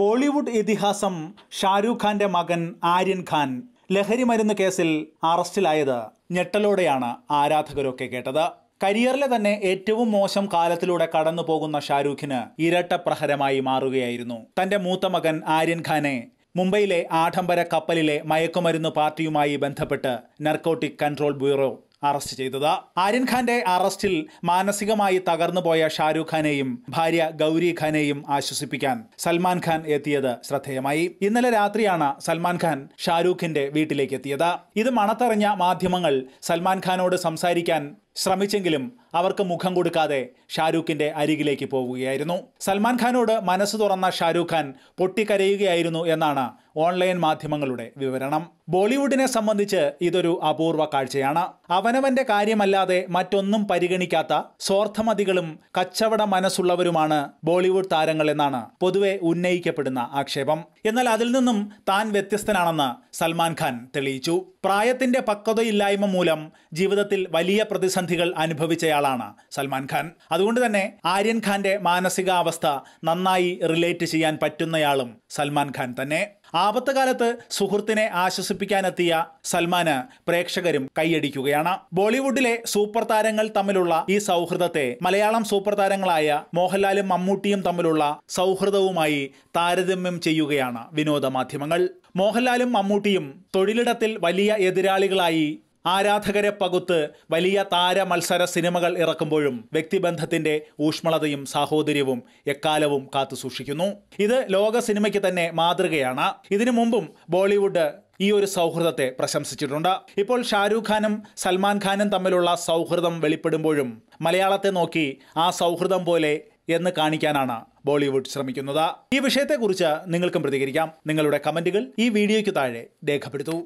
ബോളിവുഡ് ഇതിഹാസം ഷാരൂഖ് ഖാന്റെ മകൻ ആര്യൻ ഖാൻ ലഹരി മരുന്ന് കേസിൽ അറസ്റ്റിലായത് ഞെട്ടലോടെയാണ് ആരാധകരൊക്കെ കേട്ടത് കരിയറിലെ തന്നെ ഏറ്റവും മോശം കാലത്തിലൂടെ കടന്നു പോകുന്ന ഷാരൂഖിന് ഇരട്ട പ്രഹരമായി മാറുകയായിരുന്നു തന്റെ മൂത്ത മകൻ ആര്യൻ ഖാനെ മുംബൈയിലെ ആഡംബര കപ്പലിലെ മയക്കുമരുന്ന് പാർട്ടിയുമായി ബന്ധപ്പെട്ട് നർക്കോട്ടിക് കൺട്രോൾ ബ്യൂറോ അറസ്റ്റ് ചെയ്തത് ആര്യൻ ഖാന്റെ അറസ്റ്റിൽ മാനസികമായി തകർന്നുപോയ ഷാരൂഖ് ഖാനെയും ഭാര്യ ഗൗരി ഖാനെയും ആശ്വസിപ്പിക്കാൻ സൽമാൻ ഖാൻ എത്തിയത് ശ്രദ്ധേയമായി ഇന്നലെ രാത്രിയാണ് സൽമാൻ ഖാൻ ഷാരൂഖിന്റെ വീട്ടിലേക്ക് എത്തിയത് ഇത് മണത്തറിഞ്ഞ മാധ്യമങ്ങൾ സൽമാൻ ഖാനോട് സംസാരിക്കാൻ ശ്രമിച്ചെങ്കിലും അവർക്ക് മുഖം കൊടുക്കാതെ ഷാരൂഖിന്റെ അരികിലേക്ക് പോവുകയായിരുന്നു സൽമാൻ ഖാനോട് മനസ്സ് തുറന്ന ഷാരൂഖ് ഖാൻ പൊട്ടിക്കരയുകയായിരുന്നു എന്നാണ് ഓൺലൈൻ മാധ്യമങ്ങളുടെ വിവരണം ബോളിവുഡിനെ സംബന്ധിച്ച് ഇതൊരു അപൂർവ കാഴ്ചയാണ് അവനവന്റെ കാര്യമല്ലാതെ മറ്റൊന്നും പരിഗണിക്കാത്ത സ്വാർത്ഥമതികളും കച്ചവട മനസ്സുള്ളവരുമാണ് ബോളിവുഡ് താരങ്ങൾ എന്നാണ് പൊതുവെ ഉന്നയിക്കപ്പെടുന്ന ആക്ഷേപം എന്നാൽ അതിൽ നിന്നും താൻ വ്യത്യസ്തനാണെന്ന് സൽമാൻ ഖാൻ തെളിയിച്ചു പ്രായത്തിന്റെ പക്വതയില്ലായ്മ മൂലം ജീവിതത്തിൽ വലിയ പ്രതിസന്ധികൾ അനുഭവിച്ചയാളാണ് സൽമാൻ ഖാൻ അതുകൊണ്ട് തന്നെ ആര്യൻ ഖാന്റെ മാനസികാവസ്ഥ നന്നായി റിലേറ്റ് ചെയ്യാൻ പറ്റുന്നയാളും സൽമാൻ ഖാൻ തന്നെ ആപത്തുകാലത്ത് സുഹൃത്തിനെ ആശ്വസിപ്പിക്കാനെത്തിയ സൽമാന് പ്രേക്ഷകരും കൈയടിക്കുകയാണ് ബോളിവുഡിലെ സൂപ്പർ താരങ്ങൾ തമ്മിലുള്ള ഈ സൗഹൃദത്തെ മലയാളം സൂപ്പർ താരങ്ങളായ മോഹൻലാലും മമ്മൂട്ടിയും തമ്മിലുള്ള സൗഹൃദവുമായി താരതമ്യം ചെയ്യുകയാണ് വിനോദ മാധ്യമങ്ങൾ മോഹൻലാലും മമ്മൂട്ടിയും തൊഴിലിടത്തിൽ വലിയ എതിരാളികളായി ആരാധകരെ പകുത്ത് വലിയ മത്സര സിനിമകൾ ഇറക്കുമ്പോഴും വ്യക്തിബന്ധത്തിന്റെ ഊഷ്മളതയും സാഹോദര്യവും എക്കാലവും കാത്തുസൂക്ഷിക്കുന്നു ഇത് ലോക സിനിമയ്ക്ക് തന്നെ മാതൃകയാണ് ഇതിനു മുമ്പും ബോളിവുഡ് ഈ ഒരു സൗഹൃദത്തെ പ്രശംസിച്ചിട്ടുണ്ട് ഇപ്പോൾ ഷാരൂഖ് ഖാനും സൽമാൻ ഖാനും തമ്മിലുള്ള സൗഹൃദം വെളിപ്പെടുമ്പോഴും മലയാളത്തെ നോക്കി ആ സൗഹൃദം പോലെ എന്ന് കാണിക്കാനാണ് ബോളിവുഡ് ശ്രമിക്കുന്നത് ഈ വിഷയത്തെക്കുറിച്ച് നിങ്ങൾക്കും പ്രതികരിക്കാം നിങ്ങളുടെ കമന്റുകൾ ഈ വീഡിയോയ്ക്ക് താഴെ രേഖപ്പെടുത്തൂ